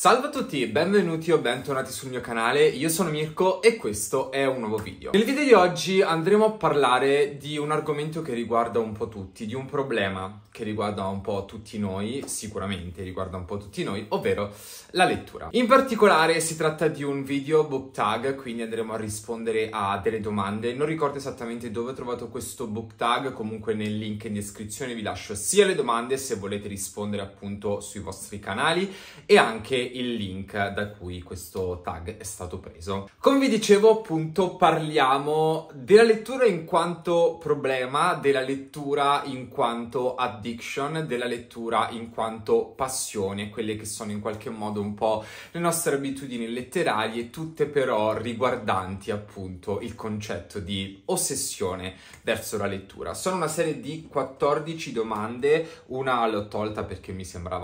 Salve a tutti, benvenuti o bentornati sul mio canale, io sono Mirko e questo è un nuovo video. Nel video di oggi andremo a parlare di un argomento che riguarda un po' tutti, di un problema che riguarda un po' tutti noi, sicuramente riguarda un po' tutti noi, ovvero la lettura. In particolare si tratta di un video book tag, quindi andremo a rispondere a delle domande. Non ricordo esattamente dove ho trovato questo book tag, comunque nel link in descrizione vi lascio sia le domande se volete rispondere appunto sui vostri canali e anche il link da cui questo tag è stato preso. Come vi dicevo appunto parliamo della lettura in quanto problema, della lettura in quanto addiction, della lettura in quanto passione, quelle che sono in qualche modo un po' le nostre abitudini letterarie, tutte però riguardanti appunto il concetto di ossessione verso la lettura. Sono una serie di 14 domande, una l'ho tolta perché mi sembrava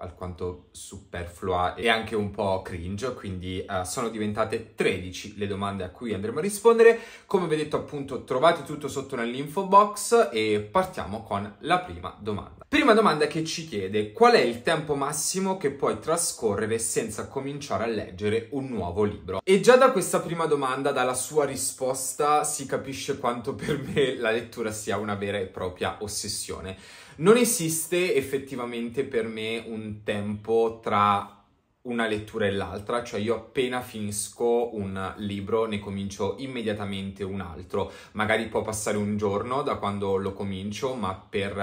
alquanto superflua e anche un po' cringe, quindi uh, sono diventate 13 le domande a cui andremo a rispondere. Come vi ho detto appunto trovate tutto sotto nell'info box e partiamo con la prima domanda. Prima domanda che ci chiede qual è il tempo massimo che puoi trascorrere senza cominciare a leggere un nuovo libro? E già da questa prima domanda, dalla sua risposta, si capisce quanto per me la lettura sia una vera e propria ossessione. Non esiste effettivamente per me un tempo tra una lettura e l'altra, cioè io appena finisco un libro ne comincio immediatamente un altro. Magari può passare un giorno da quando lo comincio, ma per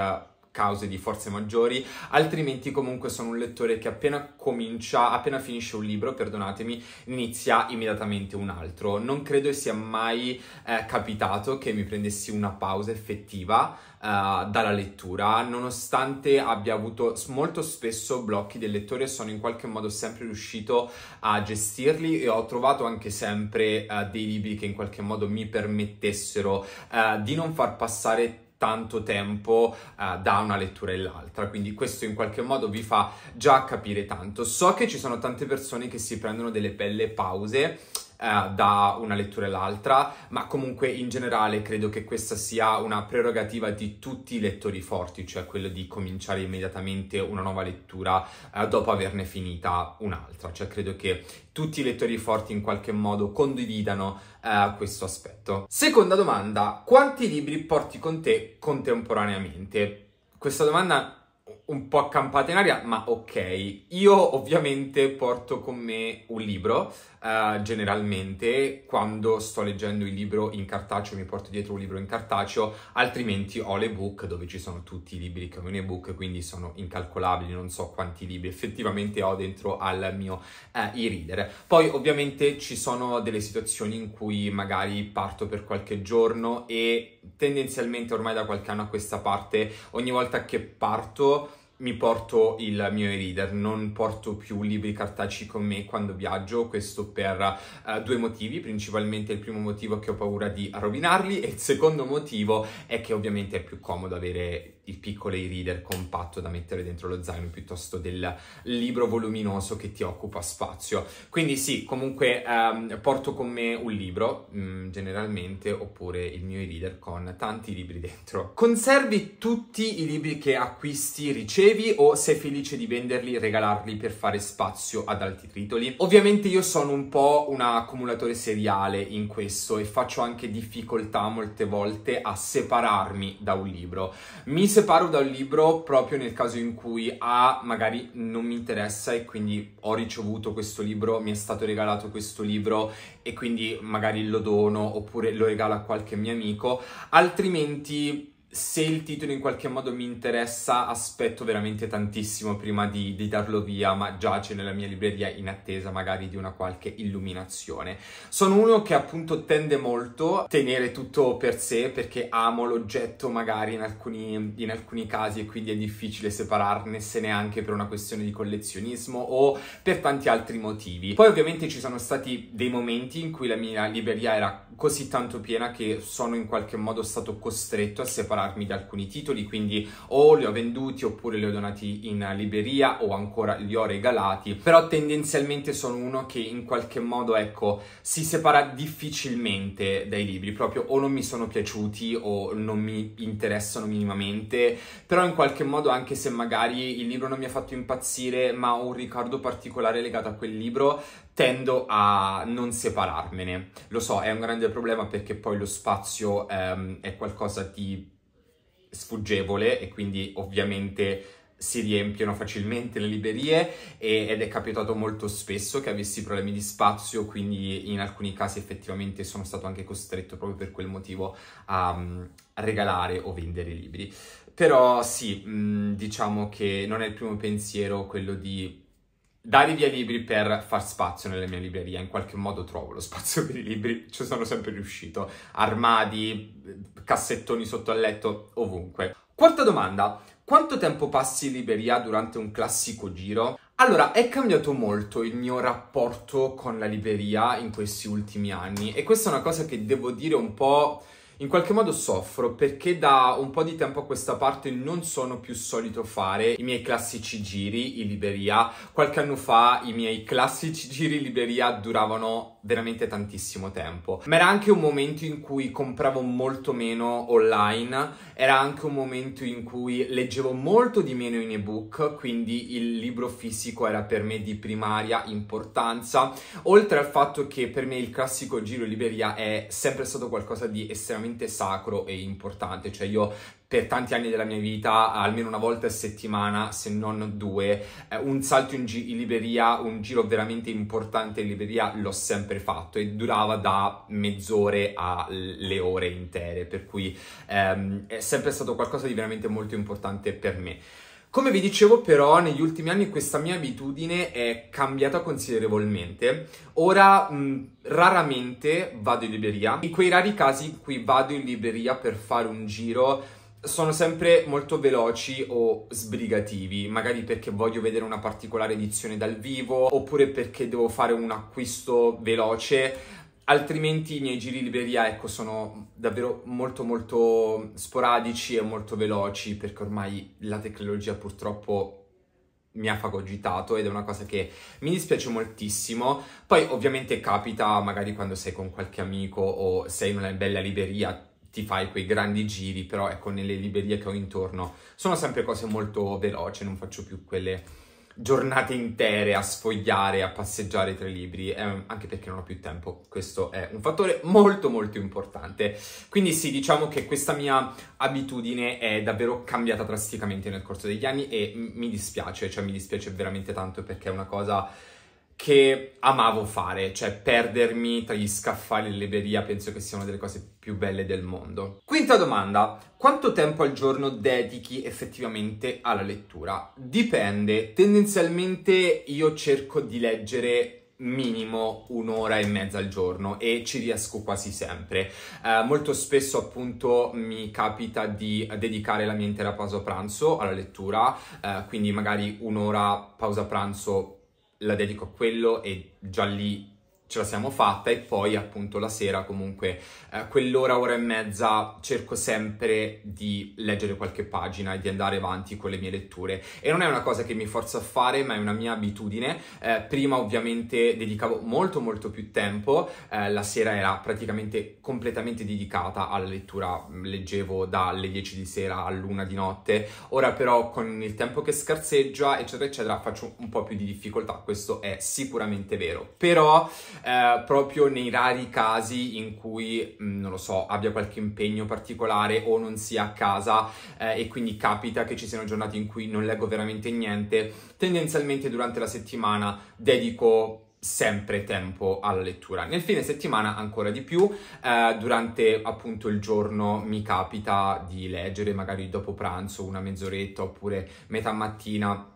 cause di forze maggiori, altrimenti comunque sono un lettore che appena comincia, appena finisce un libro, perdonatemi, inizia immediatamente un altro. Non credo sia mai eh, capitato che mi prendessi una pausa effettiva eh, dalla lettura, nonostante abbia avuto molto spesso blocchi del lettore, sono in qualche modo sempre riuscito a gestirli e ho trovato anche sempre eh, dei libri che in qualche modo mi permettessero eh, di non far passare tanto tempo uh, da una lettura e l'altra quindi questo in qualche modo vi fa già capire tanto. So che ci sono tante persone che si prendono delle belle pause eh, da una lettura all'altra, ma comunque in generale credo che questa sia una prerogativa di tutti i lettori forti, cioè quello di cominciare immediatamente una nuova lettura eh, dopo averne finita un'altra, cioè credo che tutti i lettori forti in qualche modo condividano eh, questo aspetto. Seconda domanda, quanti libri porti con te contemporaneamente? Questa domanda un po' accampata in aria, ma ok. Io ovviamente porto con me un libro, uh, generalmente quando sto leggendo il libro in cartaceo mi porto dietro un libro in cartaceo, altrimenti ho le book dove ci sono tutti i libri che ho in ebook, quindi sono incalcolabili, non so quanti libri effettivamente ho dentro al mio uh, e-reader. Poi ovviamente ci sono delle situazioni in cui magari parto per qualche giorno e tendenzialmente ormai da qualche anno a questa parte, ogni volta che parto mi porto il mio e-reader, non porto più libri cartacei con me quando viaggio, questo per uh, due motivi, principalmente il primo motivo è che ho paura di rovinarli e il secondo motivo è che ovviamente è più comodo avere il piccolo e-reader compatto da mettere dentro lo zaino piuttosto del libro voluminoso che ti occupa spazio. Quindi sì, comunque ehm, porto con me un libro mh, mm, generalmente oppure il mio e-reader con tanti libri dentro. Conservi tutti i libri che acquisti, ricevi o sei felice di venderli, regalarli per fare spazio ad altri titoli? Ovviamente io sono un po' un accumulatore seriale in questo e faccio anche difficoltà molte volte a separarmi da un libro. Mi separo da un libro proprio nel caso in cui A magari non mi interessa e quindi ho ricevuto questo libro, mi è stato regalato questo libro e quindi magari lo dono oppure lo regalo a qualche mio amico, altrimenti se il titolo in qualche modo mi interessa, aspetto veramente tantissimo prima di, di, darlo via, ma giace nella mia libreria in attesa magari di una qualche illuminazione. Sono uno che appunto tende molto a tenere tutto per sé perché amo l'oggetto magari in alcuni, in alcuni casi e quindi è difficile separarne se neanche per una questione di collezionismo o per tanti altri motivi. Poi ovviamente ci sono stati dei momenti in cui la mia libreria era così tanto piena che sono in qualche modo stato costretto a separare liberarmi di alcuni titoli, quindi o li ho venduti oppure li ho donati in libreria o ancora li ho regalati, però tendenzialmente sono uno che in qualche modo, ecco, si separa difficilmente dai libri, proprio o non mi sono piaciuti o non mi interessano minimamente, però in qualche modo anche se magari il libro non mi ha fatto impazzire, ma ho un ricordo particolare legato a quel libro, tendo a non separarmene. Lo so, è un grande problema perché poi lo spazio ehm, è qualcosa di sfuggevole e quindi ovviamente si riempiono facilmente le librerie e, ed è capitato molto spesso che avessi problemi di spazio, quindi in alcuni casi effettivamente sono stato anche costretto proprio per quel motivo a, a mm, regalare o vendere i libri. Però sì, mm, diciamo che non è il primo pensiero quello di dare via libri per far spazio nella mia libreria, in qualche modo trovo lo spazio per i libri, ci sono sempre riuscito, armadi, cassettoni sotto al letto, ovunque. Quarta domanda, quanto tempo passi in libreria durante un classico giro? Allora, è cambiato molto il mio rapporto con la libreria in questi ultimi anni e questa è una cosa che devo dire un po' in qualche modo soffro perché da un po' di tempo a questa parte non sono più solito fare i miei classici giri in Liberia. Qualche anno fa i miei classici giri in Liberia duravano veramente tantissimo tempo. Ma era anche un momento in cui compravo molto meno online, era anche un momento in cui leggevo molto di meno in ebook, quindi il libro fisico era per me di primaria importanza, oltre al fatto che per me il classico giro libreria è sempre stato qualcosa di estremamente sacro e importante, cioè io per tanti anni della mia vita, almeno una volta a settimana, se non due, eh, un salto in, gi- in libreria, un giro veramente importante in libreria l'ho sempre fatto e durava da mezz'ore alle ore intere, per cui ehm, è sempre stato qualcosa di veramente molto importante per me. Come vi dicevo però, negli ultimi anni questa mia abitudine è cambiata considerevolmente. Ora mh, raramente vado in libreria, in quei rari casi in cui vado in libreria per fare un giro sono sempre molto veloci o sbrigativi, magari perché voglio vedere una particolare edizione dal vivo oppure perché devo fare un acquisto veloce. Altrimenti i miei giri libreria, ecco, sono davvero molto molto sporadici e molto veloci perché ormai la tecnologia purtroppo mi ha fagocitato ed è una cosa che mi dispiace moltissimo. Poi ovviamente capita magari quando sei con qualche amico o sei in una bella libreria, ti fai quei grandi giri, però ecco, nelle librerie che ho intorno sono sempre cose molto veloci, non faccio più quelle giornate intere a sfogliare, a passeggiare tra i libri, eh, anche perché non ho più tempo. Questo è un fattore molto molto importante. Quindi sì, diciamo che questa mia abitudine è davvero cambiata drasticamente nel corso degli anni e mi dispiace, cioè mi dispiace veramente tanto perché è una cosa che amavo fare, cioè perdermi tra gli scaffali e l'Iberia penso che sia una delle cose più belle del mondo. Quinta domanda, quanto tempo al giorno dedichi effettivamente alla lettura? Dipende, tendenzialmente io cerco di leggere minimo un'ora e mezza al giorno e ci riesco quasi sempre. Eh, molto spesso appunto mi capita di dedicare la mia intera pausa pranzo alla lettura, eh, quindi magari un'ora pausa pranzo la dedico a quello e già lì ce la siamo fatta e poi appunto la sera comunque eh, quell'ora, ora e mezza cerco sempre di leggere qualche pagina e di andare avanti con le mie letture e non è una cosa che mi forza a fare ma è una mia abitudine eh, prima ovviamente dedicavo molto molto più tempo eh, la sera era praticamente completamente dedicata alla lettura mm, leggevo dalle 10 di sera all'una di notte ora però con il tempo che scarseggia eccetera eccetera faccio un po' più di difficoltà questo è sicuramente vero però eh, proprio nei rari casi in cui, mm, non lo so, abbia qualche impegno particolare o non sia a casa eh, e quindi capita che ci siano giornate in cui non leggo veramente niente, tendenzialmente durante la settimana dedico sempre tempo alla lettura. Nel fine settimana ancora di più, eh, durante appunto il giorno mi capita di leggere magari dopo pranzo una mezz'oretta oppure metà mattina,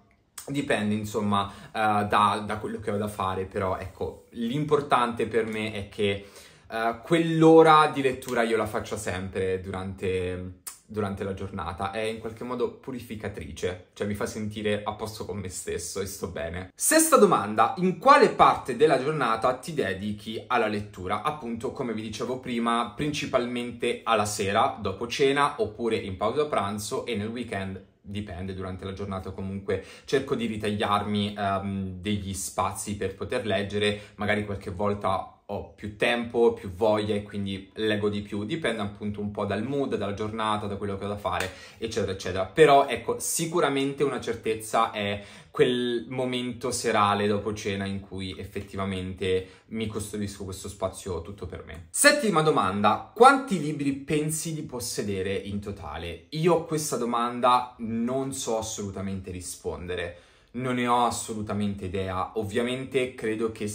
dipende insomma eh, da, da quello che ho da fare, però ecco l'importante per me è che uh, quell'ora di lettura io la faccia sempre durante, durante, la giornata, è in qualche modo purificatrice, cioè mi fa sentire a posto con me stesso e sto bene. Sesta domanda, in quale parte della giornata ti dedichi alla lettura? Appunto, come vi dicevo prima, principalmente alla sera, dopo cena, oppure in pausa pranzo e nel weekend dipende durante la giornata comunque cerco di ritagliarmi um, degli spazi per poter leggere, magari qualche volta ho più tempo, più voglia e quindi leggo di più, dipende appunto un po' dal mood, dalla giornata, da quello che ho da fare, eccetera, eccetera. Però ecco, sicuramente una certezza è quel momento serale dopo cena in cui effettivamente mi costruisco questo spazio tutto per me. Settima domanda, quanti libri pensi di possedere in totale? Io a questa domanda non so assolutamente rispondere. Non ne ho assolutamente idea. Ovviamente credo che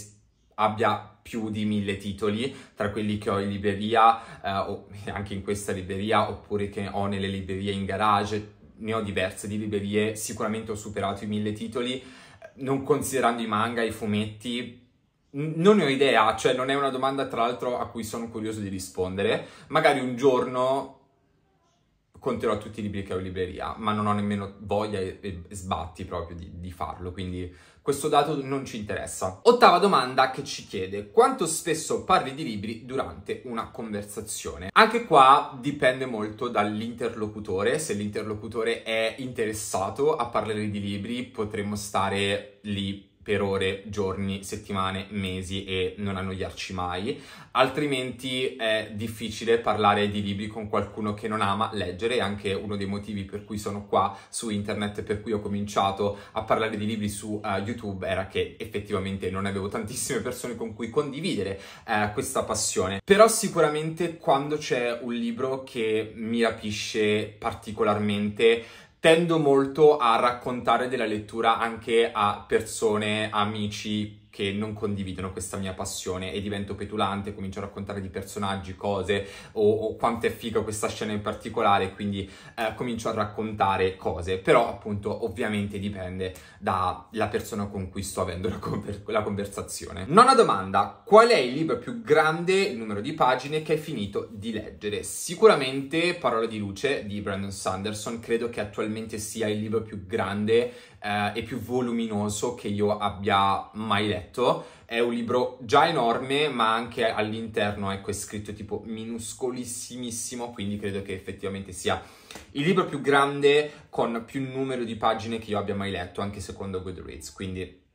abbia più di mille titoli, tra quelli che ho in libreria eh, o anche in questa libreria oppure che ho nelle librerie in garage, ne ho diverse di librerie, sicuramente ho superato i mille titoli, non considerando i manga, i fumetti, non ne ho idea, cioè non è una domanda tra l'altro a cui sono curioso di rispondere, magari un giorno conterò tutti i libri che ho in libreria, ma non ho nemmeno voglia e, e sbatti proprio di, di farlo, quindi questo dato non ci interessa. Ottava domanda che ci chiede quanto spesso parli di libri durante una conversazione. Anche qua dipende molto dall'interlocutore, se l'interlocutore è interessato a parlare di libri potremmo stare lì per ore, giorni, settimane, mesi e non annoiarci mai, altrimenti è difficile parlare di libri con qualcuno che non ama leggere, è anche uno dei motivi per cui sono qua su internet, per cui ho cominciato a parlare di libri su uh, YouTube, era che effettivamente non avevo tantissime persone con cui condividere uh, questa passione, però sicuramente quando c'è un libro che mi rapisce particolarmente, tendo molto a raccontare della lettura anche a persone, amici, che non condividono questa mia passione e divento petulante, comincio a raccontare di personaggi, cose o, o quanto è figa questa scena in particolare, quindi eh, comincio a raccontare cose, però appunto ovviamente dipende dalla persona con cui sto avendo la, conver- la conversazione. Nona domanda, qual è il libro più grande, il numero di pagine che hai finito di leggere? Sicuramente Parola di luce di Brandon Sanderson, credo che attualmente sia il libro più grande eh, e più voluminoso che io abbia mai letto. È un libro già enorme, ma anche all'interno ecco, è scritto tipo minuscolissimissimo, quindi credo che effettivamente sia il libro più grande con più numero di pagine che io abbia mai letto, anche secondo Goodreads. Quindi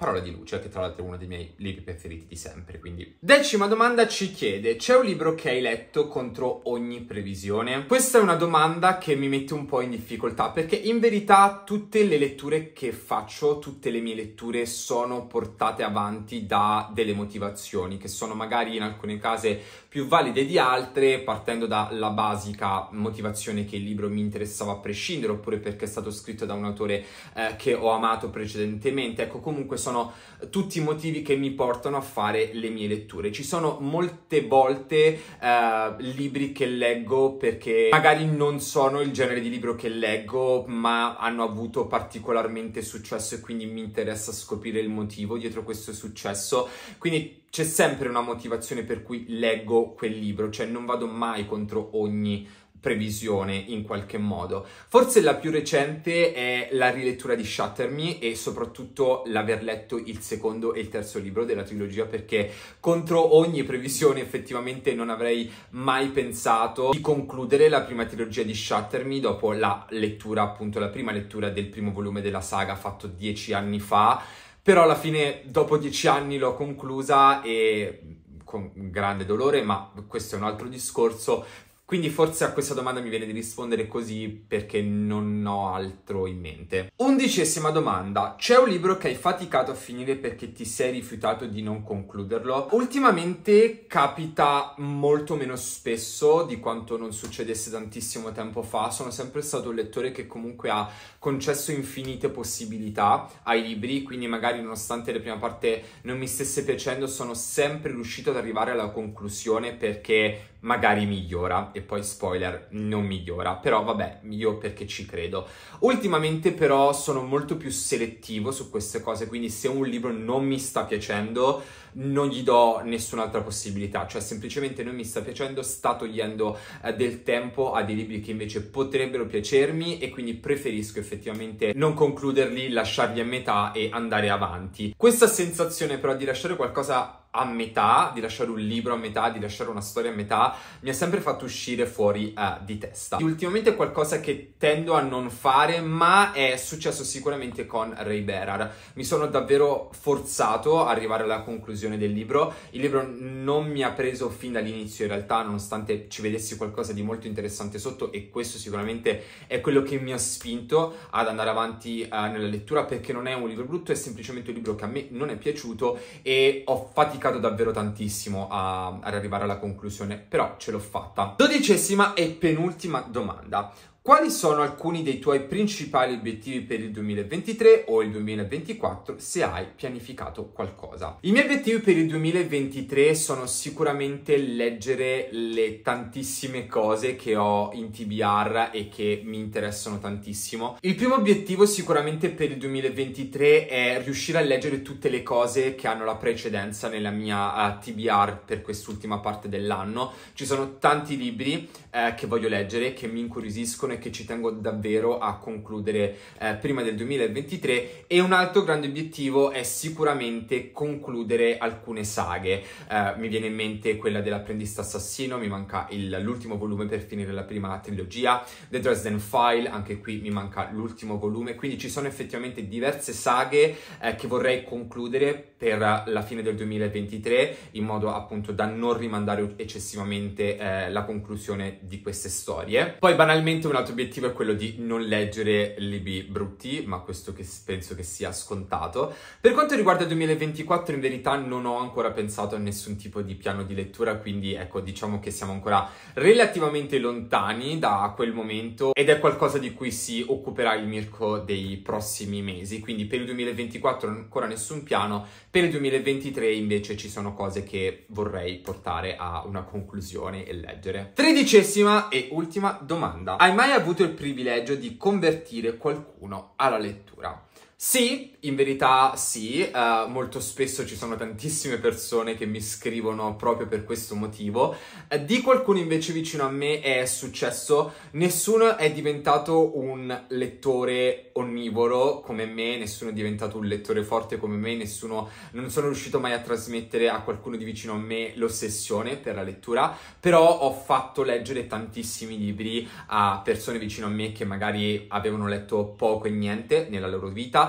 Parola di luce, che tra l'altro è uno dei miei libri preferiti di sempre, quindi. Decima domanda ci chiede, c'è un libro che hai letto contro ogni previsione? Questa è una domanda che mi mette un po' in difficoltà, perché in verità tutte le letture che faccio, tutte le mie letture sono portate avanti da delle motivazioni, che sono magari in alcune case più valide di altre, partendo dalla basica motivazione che il libro mi interessava a prescindere, oppure perché è stato scritto da un autore eh, che ho amato precedentemente. Ecco, comunque sono sono tutti i motivi che mi portano a fare le mie letture. Ci sono molte volte uh, libri che leggo perché magari non sono il genere di libro che leggo, ma hanno avuto particolarmente successo e quindi mi interessa scoprire il motivo dietro questo successo. Quindi c'è sempre una motivazione per cui leggo quel libro, cioè non vado mai contro ogni previsione in qualche modo. Forse la più recente è la rilettura di Shatter Me e soprattutto l'aver letto il secondo e il terzo libro della trilogia perché contro ogni previsione effettivamente non avrei mai pensato di concludere la prima trilogia di Shatter Me dopo la lettura, appunto la prima lettura del primo volume della saga fatto dieci anni fa. Però alla fine, dopo dieci anni, l'ho conclusa e con grande dolore, ma questo è un altro discorso, quindi forse a questa domanda mi viene di rispondere così perché non ho altro in mente. Undicesima domanda. C'è un libro che hai faticato a finire perché ti sei rifiutato di non concluderlo? Ultimamente capita molto meno spesso di quanto non succedesse tantissimo tempo fa. Sono sempre stato un lettore che comunque ha concesso infinite possibilità ai libri, quindi magari nonostante la prima parte non mi stesse piacendo sono sempre riuscito ad arrivare alla conclusione perché magari migliora e poi spoiler non migliora, però vabbè, io perché ci credo. Ultimamente però sono molto più selettivo su queste cose, quindi se un libro non mi sta piacendo non gli do nessun'altra possibilità, cioè semplicemente non mi sta piacendo, sta togliendo eh, del tempo a dei libri che invece potrebbero piacermi e quindi preferisco effettivamente non concluderli, lasciarli a metà e andare avanti. Questa sensazione però di lasciare qualcosa a metà, di lasciare un libro a metà, di lasciare una storia a metà, mi ha sempre fatto uscire fuori uh, di testa. E ultimamente è qualcosa che tendo a non fare, ma è successo sicuramente con Ray Berard. Mi sono davvero forzato ad arrivare alla conclusione conclusione del libro. Il libro non mi ha preso fin dall'inizio in realtà, nonostante ci vedessi qualcosa di molto interessante sotto e questo sicuramente è quello che mi ha spinto ad andare avanti eh, nella lettura perché non è un libro brutto, è semplicemente un libro che a me non è piaciuto e ho faticato davvero tantissimo a, ad arrivare alla conclusione, però ce l'ho fatta. Dodicesima e penultima domanda. Quali sono alcuni dei tuoi principali obiettivi per il 2023 o il 2024 se hai pianificato qualcosa? I miei obiettivi per il 2023 sono sicuramente leggere le tantissime cose che ho in TBR e che mi interessano tantissimo. Il primo obiettivo sicuramente per il 2023 è riuscire a leggere tutte le cose che hanno la precedenza nella mia uh, eh, TBR per quest'ultima parte dell'anno. Ci sono tanti libri, eh, che voglio leggere, che mi incuriosiscono e che ci tengo davvero a concludere eh, prima del 2023 e un altro grande obiettivo è sicuramente concludere alcune saghe. Eh, mi viene in mente quella dell'apprendista assassino, mi manca il, l'ultimo volume per finire la prima trilogia, The Dresden File, anche qui mi manca l'ultimo volume, quindi ci sono effettivamente diverse saghe eh, che vorrei concludere per la fine del 2023 in modo appunto da non rimandare eccessivamente eh, la conclusione di queste storie. Poi banalmente un altro obiettivo è quello di non leggere libri brutti, ma questo che penso che sia scontato. Per quanto riguarda il 2024 in verità non ho ancora pensato a nessun tipo di piano di lettura, quindi ecco diciamo che siamo ancora relativamente lontani da quel momento ed è qualcosa di cui si occuperà il Mirko dei prossimi mesi, quindi per il 2024 ancora nessun piano, per il 2023 invece ci sono cose che vorrei portare a una conclusione e leggere. 13 Tredicesimo Prossima e ultima domanda. Hai mai avuto il privilegio di convertire qualcuno alla lettura? Sì, in verità sì, uh, molto spesso ci sono tantissime persone che mi scrivono proprio per questo motivo. Uh, di qualcuno invece vicino a me è successo, nessuno è diventato un lettore onnivoro come me, nessuno è diventato un lettore forte come me, nessuno, non sono riuscito mai a trasmettere a qualcuno di vicino a me l'ossessione per la lettura, però ho fatto leggere tantissimi libri a persone vicino a me che magari avevano letto poco e niente nella loro vita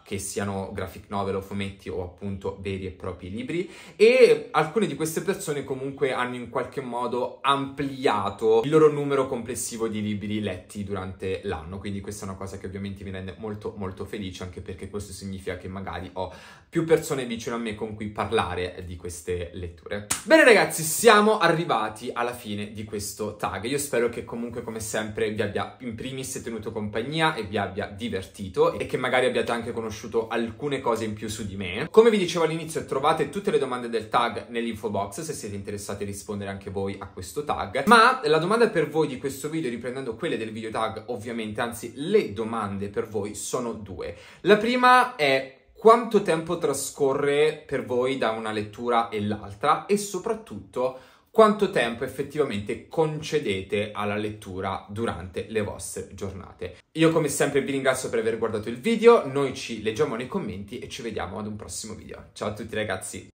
che siano graphic novel o fumetti o appunto veri e propri libri e alcune di queste persone comunque hanno in qualche modo ampliato il loro numero complessivo di libri letti durante l'anno, quindi questa è una cosa che ovviamente mi rende molto molto felice anche perché questo significa che magari ho più persone vicino a me con cui parlare di queste letture. Bene ragazzi, siamo arrivati alla fine di questo tag. Io spero che comunque come sempre vi abbia in primis tenuto compagnia e vi abbia divertito e che magari abbiate anche conosciuto conosciuto alcune cose in più su di me. Come vi dicevo all'inizio trovate tutte le domande del tag nell'info box se siete interessati a rispondere anche voi a questo tag, ma la domanda per voi di questo video, riprendendo quelle del video tag ovviamente, anzi le domande per voi sono due. La prima è quanto tempo trascorre per voi da una lettura e l'altra e soprattutto quanto tempo effettivamente concedete alla lettura durante le vostre giornate. Io come sempre vi ringrazio per aver guardato il video, noi ci leggiamo nei commenti e ci vediamo ad un prossimo video. Ciao a tutti ragazzi!